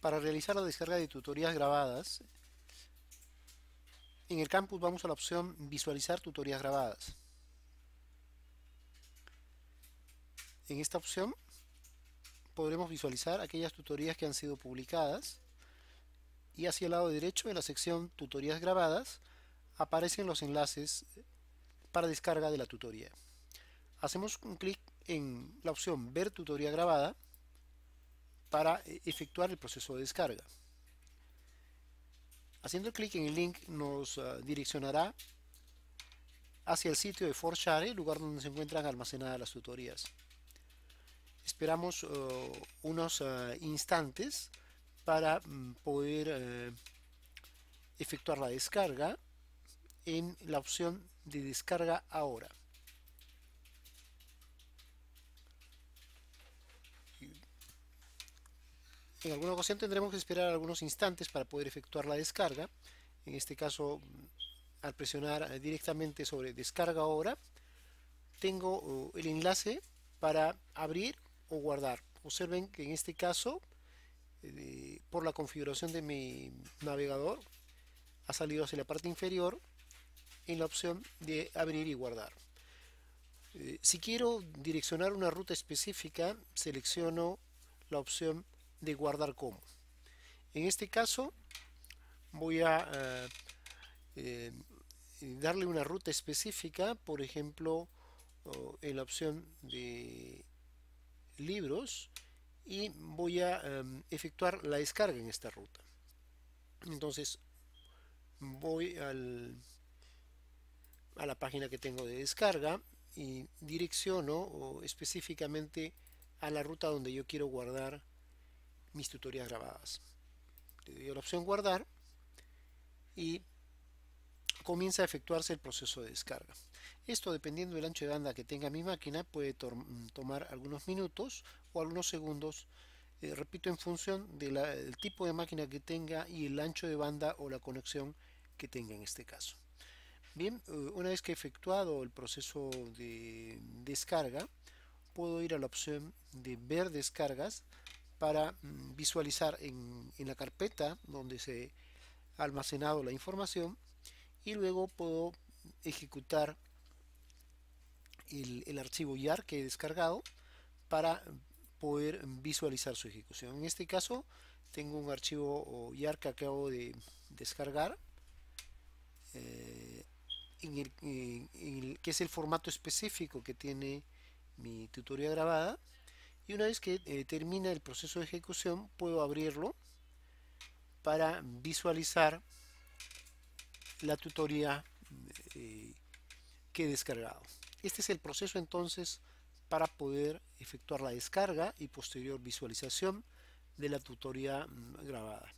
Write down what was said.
Para realizar la descarga de tutorías grabadas, en el campus vamos a la opción Visualizar tutorías grabadas. En esta opción podremos visualizar aquellas tutorías que han sido publicadas y hacia el lado derecho en la sección Tutorías grabadas aparecen los enlaces para descarga de la tutoría. Hacemos un clic en la opción Ver tutoría grabada para eh, efectuar el proceso de descarga. Haciendo clic en el link nos ah, direccionará hacia el sitio de Forshare, el lugar donde se encuentran almacenadas las tutorías. Esperamos ah, unos ah, instantes para mm, poder eh, efectuar la descarga en la opción de descarga ahora. En alguna ocasión tendremos que esperar algunos instantes para poder efectuar la descarga. En este caso, mm, al presionar eh, directamente sobre descarga ahora, tengo uh, el enlace para abrir o guardar. Observen que en este caso, eh, por la configuración de mi navegador, ha salido hacia la parte inferior en la opción de abrir y guardar. Eh, si quiero direccionar una ruta específica, selecciono la opción de guardar como. En este caso voy a eh, eh, darle una ruta específica, por ejemplo, en la opción de libros y voy a em, efectuar la descarga en esta ruta. Entonces voy al a la página que tengo de descarga y direcciono o específicamente a la ruta donde yo quiero guardar mis tutorías grabadas. Le doy la opción guardar y comienza a efectuarse el proceso de descarga. Esto dependiendo del ancho de banda que tenga mi máquina puede mm, tomar algunos minutos o algunos segundos, eh, repito, en función del tipo de máquina que tenga y el ancho de banda o la conexión que tenga en este caso. Eh, una vez que he efectuado el proceso de descarga, puedo ir a la opción de ver descargas para mm, visualizar en, la carpeta donde se ha almacenado la información y luego puedo ejecutar el, archivo YAR que he descargado para poder visualizar su ejecución. En este caso tengo un archivo YAR que acabo de descargar. Eh, en que es el formato específico que tiene mi tutoría grabada y una vez que eh, termina el proceso de ejecución puedo abrirlo para visualizar la tutoría eh, que he descargado. Este es el proceso entonces para poder efectuar la descarga y posterior visualización de la tutoría mm, grabada.